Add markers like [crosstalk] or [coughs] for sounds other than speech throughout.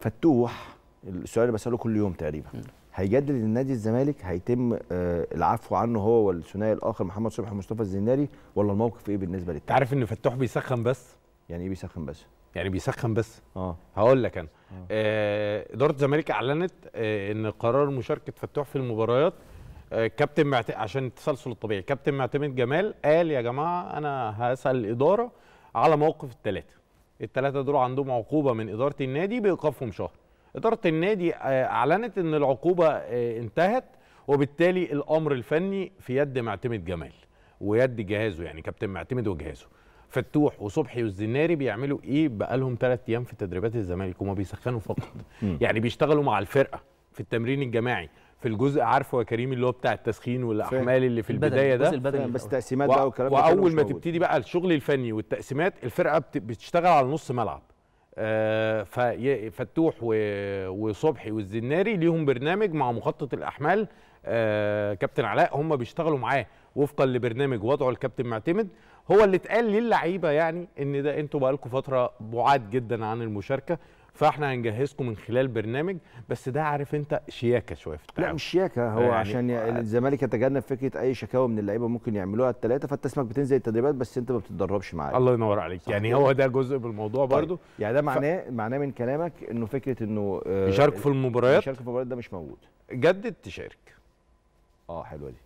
فتوح السؤال اللي بساله كل يوم تقريبا هيجدد النادي الزمالك هيتم آه، العفو عنه هو والثنائي الاخر محمد صبحي ومصطفى الزناري ولا الموقف ايه بالنسبه للتاني؟ عارف ان فتوح بيسخن بس يعني ايه بيسخن بس؟ يعني بيسخن بس اه هقول لك انا اداره آه اداره الزمالك اعلنت آه ان قرار مشاركه فتوح في المباريات آه كابتن معت... عشان التسلسل الطبيعي كابتن معتمد جمال قال يا جماعه انا هسال الاداره على موقف الثلاثه الثلاثه دول عندهم عقوبه من اداره النادي بايقافهم شهر اداره النادي آه، اعلنت ان العقوبه آه، انتهت وبالتالي الامر الفني في يد معتمد جمال ويد جهازه يعني كابتن معتمد وجهازه فتوح وصبحي والزناري بيعملوا ايه بقالهم ثلاث ايام في تدريبات الزمالك وما بيسخنوا فقط يعني بيشتغلوا مع الفرقه في التمرين الجماعي في الجزء عارفه يا كريم اللي هو بتاع التسخين والاحمال اللي في البدايه ده بس تقسيمات بقى والكلام ده واول ما تبتدي بقى الشغل الفني والتقسيمات الفرقه بتشتغل على نص ملعب آه فتوح وصبحي والزناري ليهم برنامج مع مخطط الاحمال آه كابتن علاء هم بيشتغلوا معاه وفقا لبرنامج وضعه الكابتن معتمد هو اللي اتقال للعيبه يعني ان ده انتوا بقالكم فتره بعاد جدا عن المشاركه فاحنا هنجهزكم من خلال برنامج بس ده عارف انت شياكه شويه في التعامل لا مش شياكه هو يعني عشان آه. الزمالك يتجنب فكره اي شكاوى من اللعيبه ممكن يعملوها الثلاثه فانت اسمك بتنزل التدريبات بس انت ما بتتدربش معايا الله ينور عليك يعني هو ده جزء بالموضوع طيب. برضو يعني ده معناه ف... معناه من كلامك انه فكره انه آه، يشاركوا في المباريات يشاركوا في المباريات ده مش موجود جدد تشارك اه حلوه دي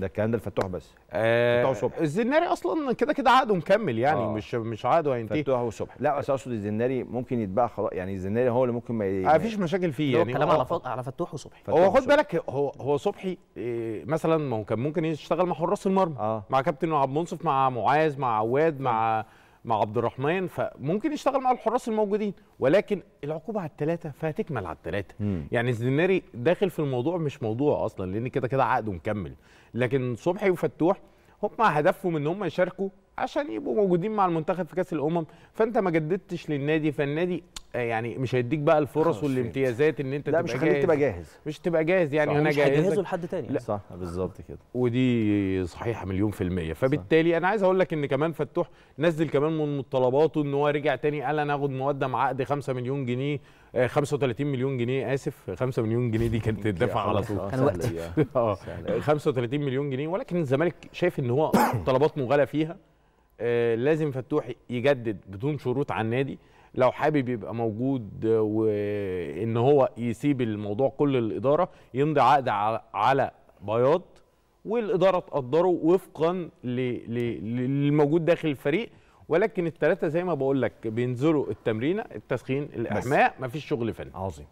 ده الكلام ده الفتوح بس آه فتوح وصبحي الزناري اصلا كده كده عقده مكمل يعني آه مش مش عقده هينتهي فتوح وصبحي لا بس اقصد الزناري ممكن يتباع خلاص يعني الزناري هو اللي ممكن ما ي... آه مفيش مشاكل فيه يعني كلام على على فتوح وصبحي هو خد بالك هو هو صبحي إيه مثلا ما هو كان ممكن يشتغل مع حراس المرمى آه مع كابتن عبد المنصف مع معاذ مع عواد مع آه مع عبد الرحمن فممكن يشتغل مع الحراس الموجودين ولكن العقوبه على الثلاثه فهتكمل على الثلاثه يعني الزناري داخل في الموضوع مش موضوع اصلا لان كده كده عقده مكمل لكن صبحي وفتوح هم هدفهم ان هم يشاركوا عشان يبقوا موجودين مع المنتخب في كاس الامم فانت ما جددتش للنادي فالنادي يعني مش هيديك بقى الفرص والامتيازات ان انت لا مش هيخليك تبقى جاهز مش تبقى جاهز يعني انا جاهز مش هتجهزه لحد تاني لا. صح بالظبط كده ودي صحيحه مليون في الميه فبالتالي صح. انا عايز اقول لك ان كمان فتوح نزل كمان من طلباته ان هو رجع تاني قال انا هاخد مقدم عقد 5 مليون جنيه 35 آه، مليون جنيه اسف 5 مليون جنيه دي كانت [laughs] تدفع على طول كان وقتي [laughs] اه 35 مليون جنيه ولكن الزمالك شايف ان هو [coughs] طلبات مغالى فيها آه لازم فتوح يجدد بدون شروط على النادي لو حابب يبقى موجود وان هو يسيب الموضوع كل الاداره يمضي عقد على بياض والاداره تقدره وفقا للموجود داخل الفريق ولكن الثلاثه زي ما بقول لك بينزلوا التمرينه التسخين الاحماء مفيش شغل فني عظيم